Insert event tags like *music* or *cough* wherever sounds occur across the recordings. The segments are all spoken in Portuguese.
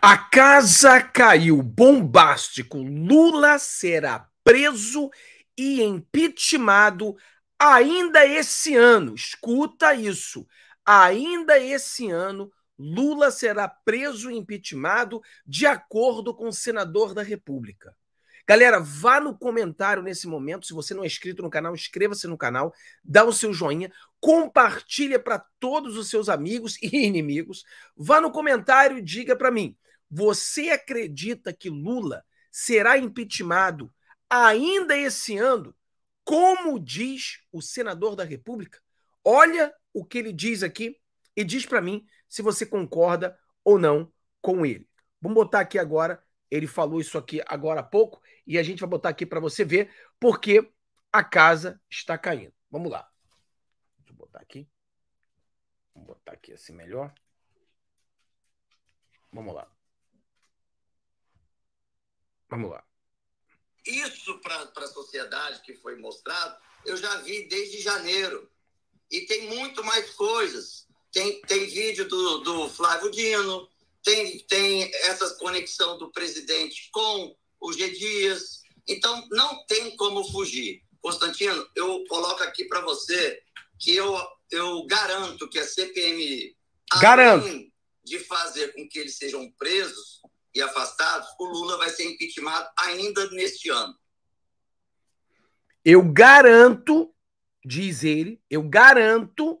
A casa caiu, bombástico. Lula será preso e impeachmentado ainda esse ano. Escuta isso. Ainda esse ano, Lula será preso e impeachmentado de acordo com o senador da República. Galera, vá no comentário nesse momento. Se você não é inscrito no canal, inscreva-se no canal, dá o seu joinha, compartilha para todos os seus amigos e *laughs* inimigos. Vá no comentário e diga para mim: você acredita que Lula será impeachmentado ainda esse ano, como diz o senador da República? Olha o que ele diz aqui e diz para mim se você concorda ou não com ele. Vamos botar aqui agora ele falou isso aqui agora há pouco e a gente vai botar aqui para você ver porque a casa está caindo. Vamos lá. Deixa eu botar aqui. Vou botar aqui assim melhor. Vamos lá. Vamos lá. Isso para a sociedade que foi mostrado, eu já vi desde janeiro. E tem muito mais coisas. Tem, tem vídeo do, do Flávio Dino, tem, tem essa conexão do presidente com o G. Dias. Então, não tem como fugir. Constantino, eu coloco aqui para você que eu, eu garanto que a CPMI, garanto. além de fazer com que eles sejam presos e afastados, o Lula vai ser impeachment ainda neste ano. Eu garanto, diz ele, eu garanto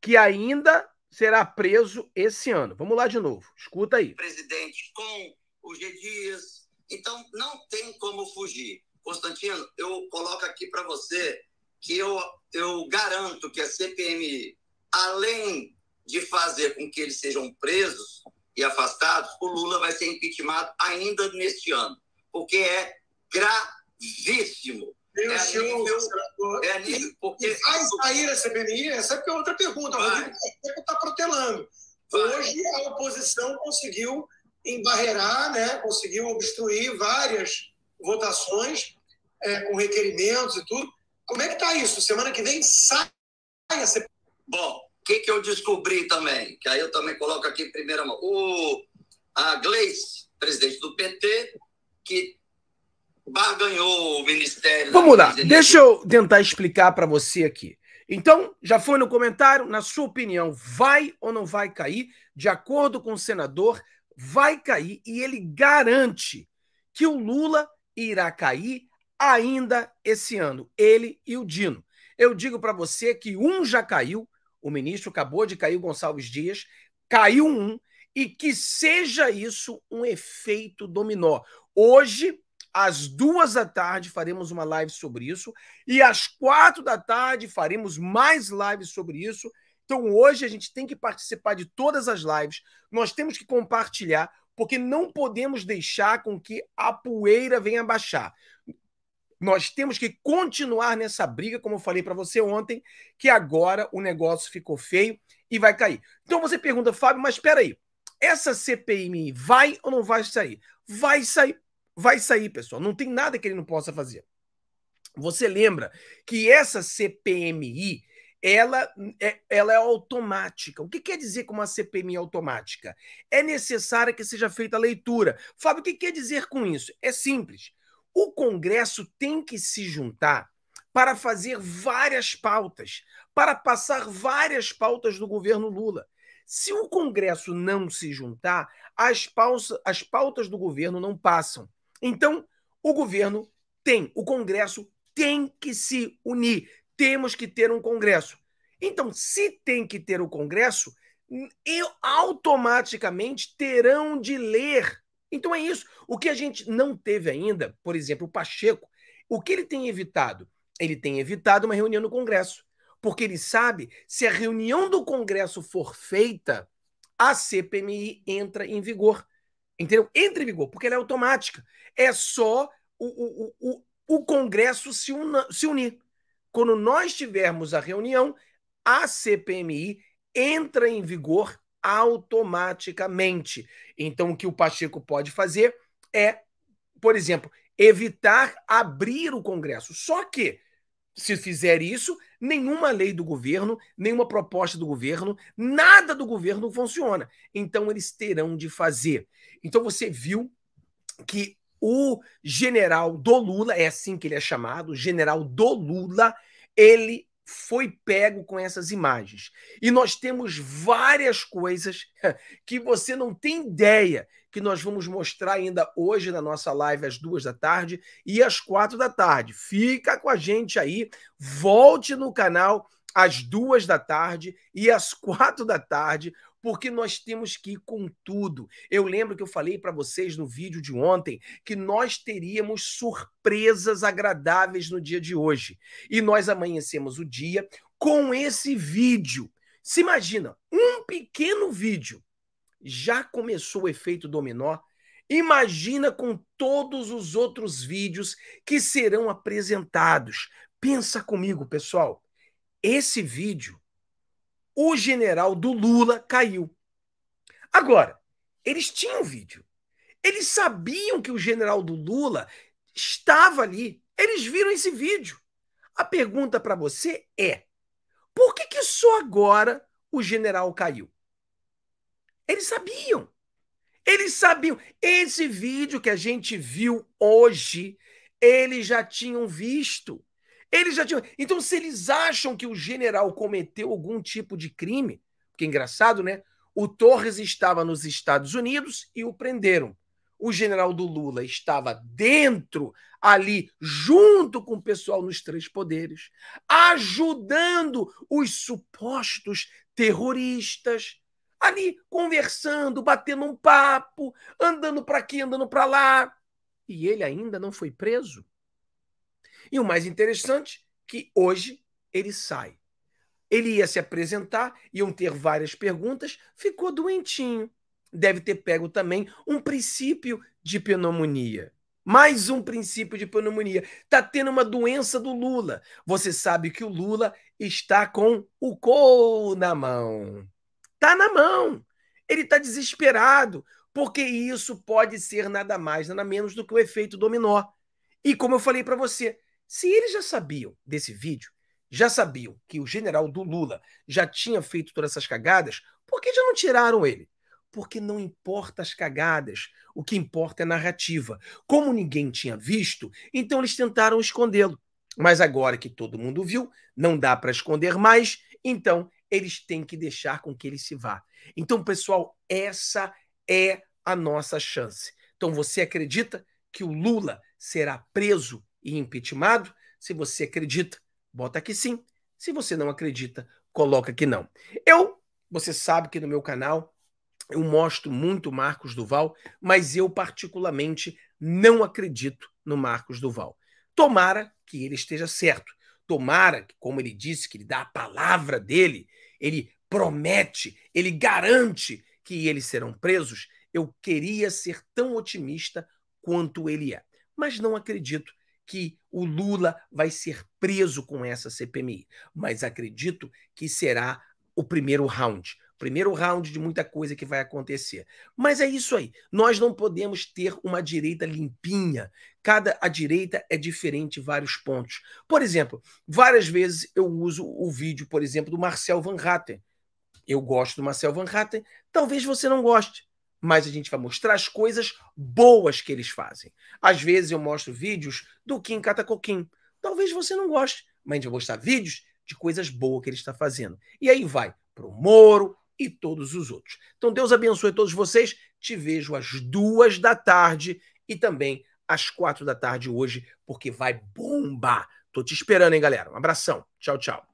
que ainda será preso esse ano. Vamos lá de novo, escuta aí. Presidente, com o G. Dias. Então, não tem como fugir. Constantino, eu coloco aqui para você que eu, eu garanto que a CPMI, além de fazer com que eles sejam presos e afastados, o Lula vai ser impeachment ainda neste ano, porque é gravíssimo tem o show. É alívio, é é porque... E vai sair a CPMI? Essa é, é outra pergunta. Vai. O Rodrigo está protelando. Vai. Hoje a oposição conseguiu embarrear, né, conseguiu obstruir várias votações é, com requerimentos e tudo. Como é que está isso? Semana que vem sai a CPMI. Bom, o que, que eu descobri também, que aí eu também coloco aqui em primeira mão. O, a Gleice, presidente do PT, que barganhou o Ministério. Vamos lá, deixa eu tentar explicar para você aqui. Então, já foi no comentário, na sua opinião, vai ou não vai cair? De acordo com o senador, vai cair e ele garante que o Lula irá cair ainda esse ano, ele e o Dino. Eu digo para você que um já caiu, o ministro acabou de cair, o Gonçalves Dias, caiu um, e que seja isso um efeito dominó. Hoje, às duas da tarde faremos uma live sobre isso. E às quatro da tarde faremos mais lives sobre isso. Então hoje a gente tem que participar de todas as lives. Nós temos que compartilhar, porque não podemos deixar com que a poeira venha baixar. Nós temos que continuar nessa briga, como eu falei para você ontem, que agora o negócio ficou feio e vai cair. Então você pergunta, Fábio, mas espera aí. Essa CPMI vai ou não vai sair? Vai sair vai sair, pessoal. Não tem nada que ele não possa fazer. Você lembra que essa CPMI ela é, ela é automática. O que quer dizer com uma CPMI é automática? É necessária que seja feita a leitura. Fábio, o que quer dizer com isso? É simples. O Congresso tem que se juntar para fazer várias pautas, para passar várias pautas do governo Lula. Se o Congresso não se juntar, as pautas, as pautas do governo não passam. Então, o governo tem, o Congresso tem que se unir. Temos que ter um Congresso. Então, se tem que ter o Congresso, eu automaticamente terão de ler. Então é isso. O que a gente não teve ainda, por exemplo, o Pacheco, o que ele tem evitado? Ele tem evitado uma reunião no Congresso, porque ele sabe se a reunião do Congresso for feita, a CPMI entra em vigor. Entendeu? Entra em vigor, porque ela é automática. É só o, o, o, o Congresso se, una, se unir. Quando nós tivermos a reunião, a CPMI entra em vigor automaticamente. Então, o que o Pacheco pode fazer é, por exemplo, evitar abrir o Congresso. Só que se fizer isso, nenhuma lei do governo, nenhuma proposta do governo, nada do governo funciona. Então eles terão de fazer. Então você viu que o general do Lula, é assim que ele é chamado, general do Lula, ele foi pego com essas imagens. E nós temos várias coisas *laughs* que você não tem ideia que nós vamos mostrar ainda hoje na nossa live às duas da tarde e às quatro da tarde. Fica com a gente aí, volte no canal às duas da tarde e às quatro da tarde porque nós temos que ir com tudo. Eu lembro que eu falei para vocês no vídeo de ontem que nós teríamos surpresas agradáveis no dia de hoje. E nós amanhecemos o dia com esse vídeo. Se imagina, um pequeno vídeo já começou o efeito dominó. Imagina com todos os outros vídeos que serão apresentados. Pensa comigo, pessoal. Esse vídeo, o general do Lula caiu. Agora, eles tinham vídeo. Eles sabiam que o general do Lula estava ali. Eles viram esse vídeo. A pergunta para você é: por que, que só agora o general caiu? Eles sabiam. Eles sabiam. Esse vídeo que a gente viu hoje, eles já tinham visto. Eles já tinham. Então, se eles acham que o general cometeu algum tipo de crime, que é engraçado, né? O Torres estava nos Estados Unidos e o prenderam. O general do Lula estava dentro, ali, junto com o pessoal nos três poderes, ajudando os supostos terroristas ali conversando, batendo um papo, andando para aqui, andando para lá. E ele ainda não foi preso. E o mais interessante, que hoje ele sai. Ele ia se apresentar, iam ter várias perguntas, ficou doentinho. Deve ter pego também um princípio de pneumonia. Mais um princípio de pneumonia. Tá tendo uma doença do Lula. Você sabe que o Lula está com o col na mão. Tá na mão. Ele está desesperado, porque isso pode ser nada mais, nada menos do que o efeito dominó. E como eu falei para você, se eles já sabiam desse vídeo, já sabiam que o general do Lula já tinha feito todas essas cagadas, por que já não tiraram ele? Porque não importa as cagadas, o que importa é a narrativa. Como ninguém tinha visto, então eles tentaram escondê-lo. Mas agora que todo mundo viu, não dá para esconder mais, então eles têm que deixar com que ele se vá. Então, pessoal, essa é a nossa chance. Então, você acredita que o Lula será preso e impeachmentado? Se você acredita, bota aqui sim. Se você não acredita, coloca que não. Eu, você sabe que no meu canal eu mostro muito Marcos Duval, mas eu particularmente não acredito no Marcos Duval. Tomara que ele esteja certo. Tomara que, como ele disse, que ele dá a palavra dele, ele promete, ele garante que eles serão presos. Eu queria ser tão otimista quanto ele é, mas não acredito que o Lula vai ser preso com essa CPMI, mas acredito que será o primeiro round. Primeiro round de muita coisa que vai acontecer. Mas é isso aí. Nós não podemos ter uma direita limpinha. Cada a direita é diferente em vários pontos. Por exemplo, várias vezes eu uso o vídeo, por exemplo, do Marcel Van Hatten. Eu gosto do Marcel Van Hatten, talvez você não goste mas a gente vai mostrar as coisas boas que eles fazem. Às vezes eu mostro vídeos do Kim Katakokin. Talvez você não goste, mas a gente vai mostrar vídeos de coisas boas que ele está fazendo. E aí vai para o Moro, e todos os outros. Então, Deus abençoe todos vocês. Te vejo às duas da tarde e também às quatro da tarde hoje, porque vai bombar. Tô te esperando, hein, galera? Um abração. Tchau, tchau.